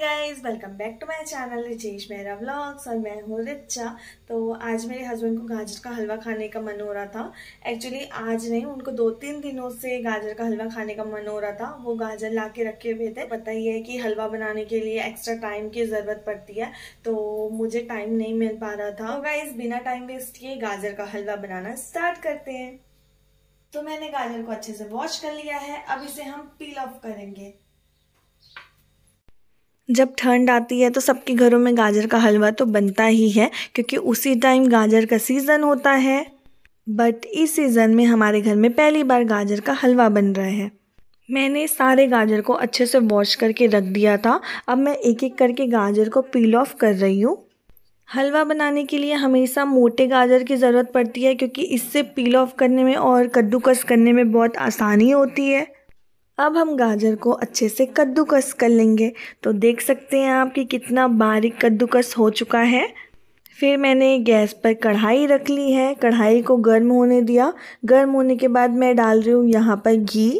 Guys welcome back to my channel Richesh मेरा vlogs और मैं हूँ रिचा तो आज मेरे हस्बैंड को गाजर का हलवा खाने का मन हो रहा था एक्चुअली आज नहीं उनको दो तीन दिनों से गाजर का हलवा खाने का मन हो रहा था वो गाजर ला के रखे हुए थे पता ही है कि हलवा बनाने के लिए एक्स्ट्रा टाइम की ज़रूरत पड़ती है तो मुझे टाइम नहीं मिल पा रहा था तो गाइज बिना टाइम वेस्ट किए गाजर का हलवा बनाना स्टार्ट करते हैं तो मैंने गाजर को अच्छे से वॉश कर लिया है अब इसे हम पील ऑफ करेंगे जब ठंड आती है तो सबके घरों में गाजर का हलवा तो बनता ही है क्योंकि उसी टाइम गाजर का सीज़न होता है बट इस सीज़न में हमारे घर में पहली बार गाजर का हलवा बन रहा है मैंने सारे गाजर को अच्छे से वॉश करके रख दिया था अब मैं एक एक करके गाजर को पील ऑफ कर रही हूँ हलवा बनाने के लिए हमेशा मोटे गाजर की ज़रूरत पड़ती है क्योंकि इससे पील ऑफ करने में और कद्दूकस करने में बहुत आसानी होती है अब हम गाजर को अच्छे से कद्दूकस कर लेंगे तो देख सकते हैं आप कि कितना बारीक कद्दूकस हो चुका है फिर मैंने गैस पर कढ़ाई रख ली है कढ़ाई को गर्म होने दिया गर्म होने के बाद मैं डाल रही हूँ यहाँ पर घी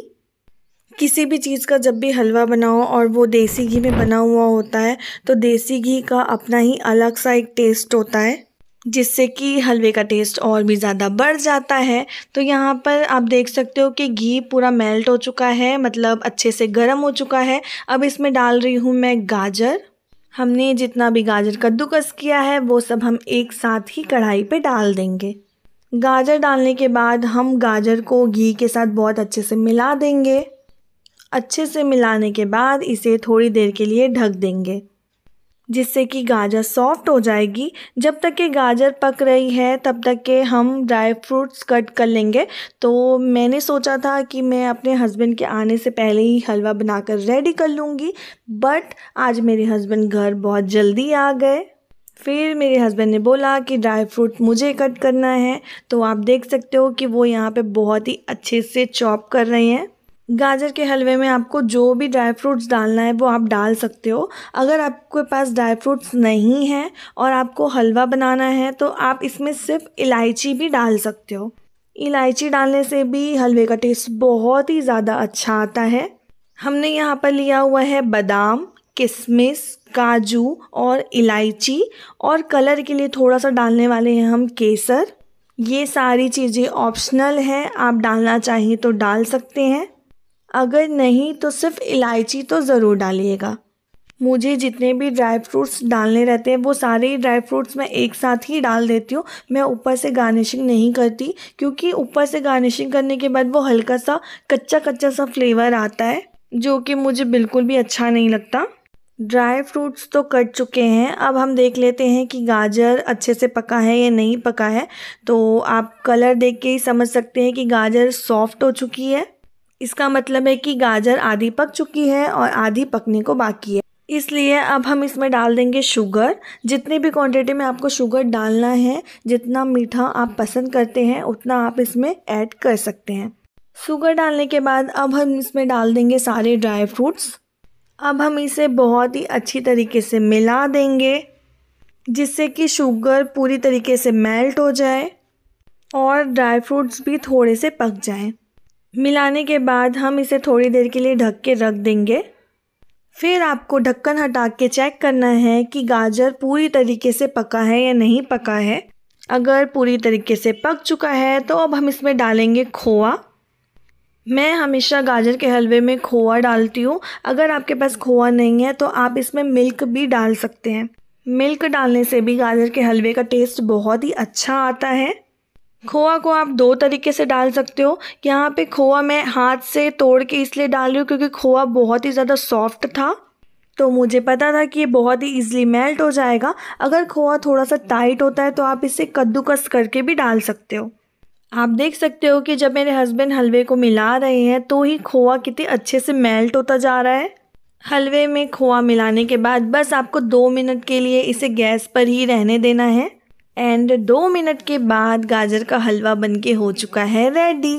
किसी भी चीज़ का जब भी हलवा बनाओ और वो देसी घी में बना हुआ होता है तो देसी घी का अपना ही अलग सा एक टेस्ट होता है जिससे कि हलवे का टेस्ट और भी ज़्यादा बढ़ जाता है तो यहाँ पर आप देख सकते हो कि घी पूरा मेल्ट हो चुका है मतलब अच्छे से गर्म हो चुका है अब इसमें डाल रही हूँ मैं गाजर हमने जितना भी गाजर कद्दूकस किया है वो सब हम एक साथ ही कढ़ाई पे डाल देंगे गाजर डालने के बाद हम गाजर को घी के साथ बहुत अच्छे से मिला देंगे अच्छे से मिलाने के बाद इसे थोड़ी देर के लिए ढक देंगे जिससे कि गाजर सॉफ्ट हो जाएगी जब तक कि गाजर पक रही है तब तक के हम ड्राई फ्रूट्स कट कर लेंगे तो मैंने सोचा था कि मैं अपने हस्बैंड के आने से पहले ही हलवा बनाकर रेडी कर लूँगी बट आज मेरे हस्बैंड घर बहुत जल्दी आ गए फिर मेरे हस्बैंड ने बोला कि ड्राई फ्रूट मुझे कट करना है तो आप देख सकते हो कि वो यहाँ पे बहुत ही अच्छे से चॉप कर रहे हैं गाजर के हलवे में आपको जो भी ड्राई फ्रूट्स डालना है वो आप डाल सकते हो अगर आपके पास ड्राई फ्रूट्स नहीं है और आपको हलवा बनाना है तो आप इसमें सिर्फ इलायची भी डाल सकते हो इलायची डालने से भी हलवे का टेस्ट बहुत ही ज़्यादा अच्छा आता है हमने यहाँ पर लिया हुआ है बादाम किशमिश काजू और इलायची और कलर के लिए थोड़ा सा डालने वाले हैं हम केसर ये सारी चीज़ें ऑप्शनल हैं आप डालना चाहिए तो डाल सकते हैं अगर नहीं तो सिर्फ इलायची तो ज़रूर डालिएगा मुझे जितने भी ड्राई फ्रूट्स डालने रहते हैं वो सारे ही ड्राई फ्रूट्स मैं एक साथ ही डाल देती हूँ मैं ऊपर से गार्निशिंग नहीं करती क्योंकि ऊपर से गार्निशिंग करने के बाद वो हल्का सा कच्चा कच्चा सा फ्लेवर आता है जो कि मुझे बिल्कुल भी अच्छा नहीं लगता ड्राई फ्रूट्स तो कट चुके हैं अब हम देख लेते हैं कि गाजर अच्छे से पका है या नहीं पका है तो आप कलर देख के ही समझ सकते हैं कि गाजर सॉफ्ट हो चुकी है इसका मतलब है कि गाजर आधी पक चुकी है और आधी पकने को बाकी है इसलिए अब हम इसमें डाल देंगे शुगर जितनी भी क्वांटिटी में आपको शुगर डालना है जितना मीठा आप पसंद करते हैं उतना आप इसमें ऐड कर सकते हैं शुगर डालने के बाद अब हम इसमें डाल देंगे सारे ड्राई फ्रूट्स अब हम इसे बहुत ही अच्छी तरीके से मिला देंगे जिससे कि शुगर पूरी तरीके से मेल्ट हो जाए और ड्राई फ्रूट्स भी थोड़े से पक जाएं। मिलाने के बाद हम इसे थोड़ी देर के लिए ढक के रख देंगे फिर आपको ढक्कन हटा के चेक करना है कि गाजर पूरी तरीके से पका है या नहीं पका है अगर पूरी तरीके से पक चुका है तो अब हम इसमें डालेंगे खोआ मैं हमेशा गाजर के हलवे में खोआ डालती हूँ अगर आपके पास खोआ नहीं है तो आप इसमें मिल्क भी डाल सकते हैं मिल्क डालने से भी गाजर के हलवे का टेस्ट बहुत ही अच्छा आता है खोआ को आप दो तरीके से डाल सकते हो यहाँ पे खोआ मैं हाथ से तोड़ के इसलिए डाल रही हूँ क्योंकि खोआ बहुत ही ज़्यादा सॉफ्ट था तो मुझे पता था कि ये बहुत ही ईजिली मेल्ट हो जाएगा अगर खोआ थोड़ा सा टाइट होता है तो आप इसे कद्दूकस करके भी डाल सकते हो आप देख सकते हो कि जब मेरे हस्बैंड हलवे को मिला रहे हैं तो ही खोआ कितने अच्छे से मेल्ट होता जा रहा है हलवे में खोआ मिलाने के बाद बस आपको दो मिनट के लिए इसे गैस पर ही रहने देना है एंड दो मिनट के बाद गाजर का हलवा बनके हो चुका है रेडी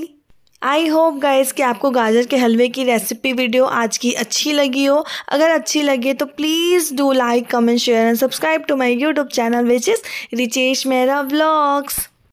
आई होप गाइस कि आपको गाजर के हलवे की रेसिपी वीडियो आज की अच्छी लगी हो अगर अच्छी लगे तो please do like comment share and subscribe to my YouTube channel which is Richesh मेरा ब्लॉग्स